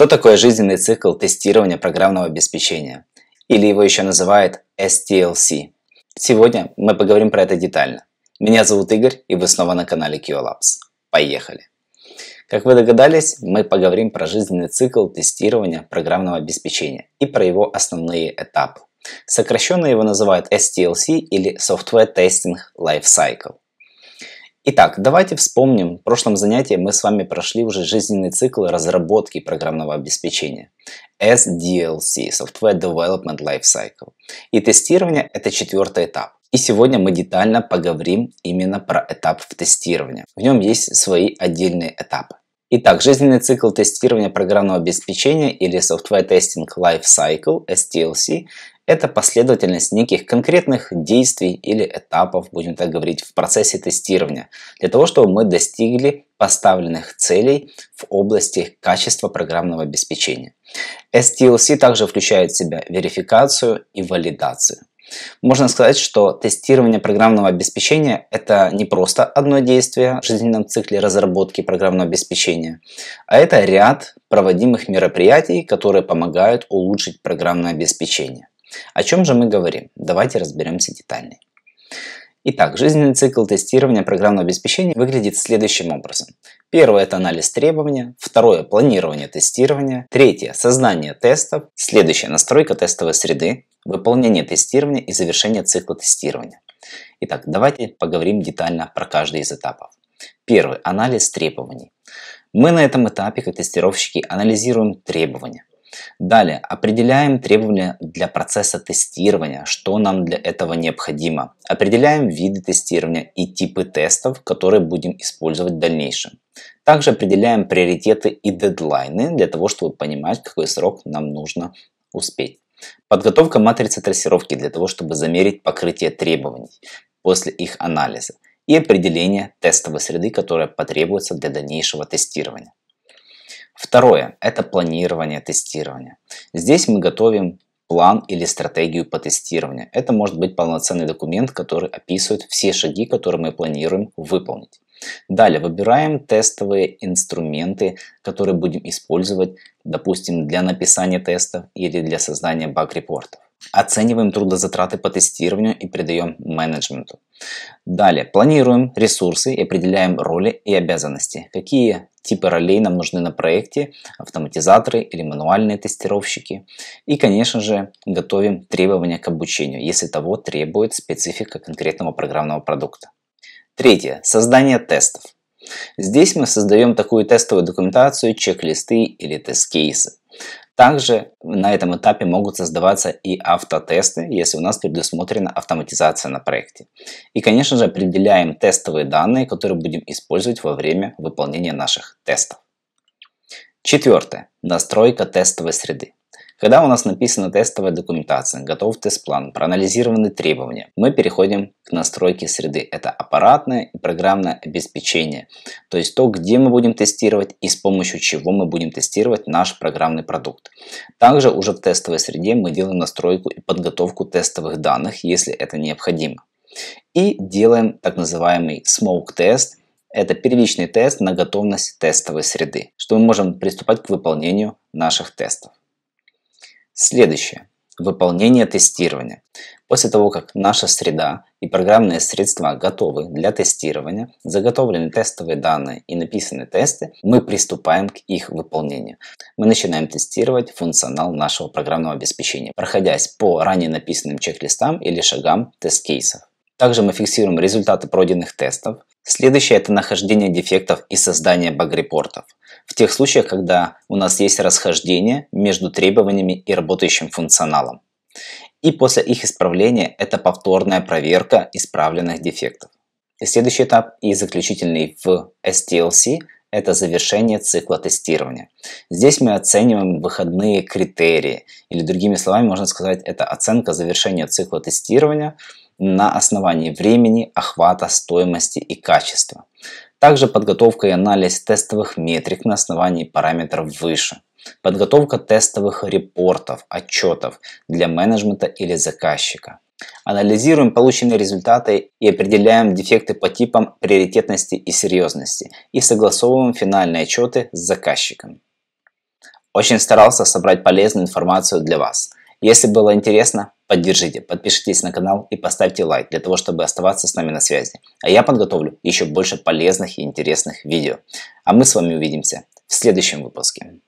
Что такое жизненный цикл тестирования программного обеспечения? Или его еще называют STLC. Сегодня мы поговорим про это детально. Меня зовут Игорь, и вы снова на канале QLabs. Поехали! Как вы догадались, мы поговорим про жизненный цикл тестирования программного обеспечения и про его основные этапы. Сокращенно его называют STLC или Software Testing Life Cycle. Итак, давайте вспомним, в прошлом занятии мы с вами прошли уже жизненный цикл разработки программного обеспечения. SDLC, Software Development Lifecycle) И тестирование – это четвертый этап. И сегодня мы детально поговорим именно про этап в тестировании. В нем есть свои отдельные этапы. Итак, жизненный цикл тестирования программного обеспечения или Software Testing Lifecycle STLC, это последовательность неких конкретных действий или этапов, будем так говорить, в процессе тестирования, для того, чтобы мы достигли поставленных целей в области качества программного обеспечения. STLC также включает в себя верификацию и валидацию. Можно сказать, что тестирование программного обеспечения – это не просто одно действие в жизненном цикле разработки программного обеспечения, а это ряд проводимых мероприятий, которые помогают улучшить программное обеспечение. О чем же мы говорим? Давайте разберемся детальнее. Итак, жизненный цикл тестирования программного обеспечения выглядит следующим образом. Первое – это анализ требования, второе – планирование тестирования, третье – создание тестов, следующее – настройка тестовой среды, выполнение тестирования и завершение цикла тестирования. Итак, давайте поговорим детально про каждый из этапов. Первый – анализ требований. Мы на этом этапе, как тестировщики, анализируем требования. Далее, определяем требования для процесса тестирования, что нам для этого необходимо. Определяем виды тестирования и типы тестов, которые будем использовать в дальнейшем. Также определяем приоритеты и дедлайны для того, чтобы понимать, какой срок нам нужно успеть. Подготовка матрицы трассировки для того, чтобы замерить покрытие требований после их анализа и определение тестовой среды, которая потребуется для дальнейшего тестирования. Второе – это планирование тестирования. Здесь мы готовим план или стратегию по тестированию. Это может быть полноценный документ, который описывает все шаги, которые мы планируем выполнить. Далее выбираем тестовые инструменты, которые будем использовать, допустим, для написания тестов или для создания баг-репортов. Оцениваем трудозатраты по тестированию и придаем менеджменту. Далее, планируем ресурсы и определяем роли и обязанности. Какие типы ролей нам нужны на проекте, автоматизаторы или мануальные тестировщики. И, конечно же, готовим требования к обучению, если того требует специфика конкретного программного продукта. Третье. Создание тестов. Здесь мы создаем такую тестовую документацию, чек-листы или тест-кейсы. Также на этом этапе могут создаваться и автотесты, если у нас предусмотрена автоматизация на проекте. И, конечно же, определяем тестовые данные, которые будем использовать во время выполнения наших тестов. Четвертое. Настройка тестовой среды. Когда у нас написана тестовая документация, готов тест-план, проанализированы требования, мы переходим к настройке среды. Это аппаратное и программное обеспечение, то есть то, где мы будем тестировать и с помощью чего мы будем тестировать наш программный продукт. Также уже в тестовой среде мы делаем настройку и подготовку тестовых данных, если это необходимо. И делаем так называемый smoke тест. Это первичный тест на готовность тестовой среды, что мы можем приступать к выполнению наших тестов. Следующее. Выполнение тестирования. После того, как наша среда и программные средства готовы для тестирования, заготовлены тестовые данные и написаны тесты, мы приступаем к их выполнению. Мы начинаем тестировать функционал нашего программного обеспечения, проходясь по ранее написанным чек-листам или шагам тест-кейсов. Также мы фиксируем результаты пройденных тестов. Следующее – это нахождение дефектов и создание баг-репортов в тех случаях, когда у нас есть расхождение между требованиями и работающим функционалом. И после их исправления это повторная проверка исправленных дефектов. И следующий этап и заключительный в STLC – это завершение цикла тестирования. Здесь мы оцениваем выходные критерии, или другими словами можно сказать, это оценка завершения цикла тестирования на основании времени, охвата, стоимости и качества. Также подготовка и анализ тестовых метрик на основании параметров выше. Подготовка тестовых репортов, отчетов для менеджмента или заказчика. Анализируем полученные результаты и определяем дефекты по типам приоритетности и серьезности и согласовываем финальные отчеты с заказчиком. Очень старался собрать полезную информацию для вас. Если было интересно, Поддержите, подпишитесь на канал и поставьте лайк для того, чтобы оставаться с нами на связи. А я подготовлю еще больше полезных и интересных видео. А мы с вами увидимся в следующем выпуске.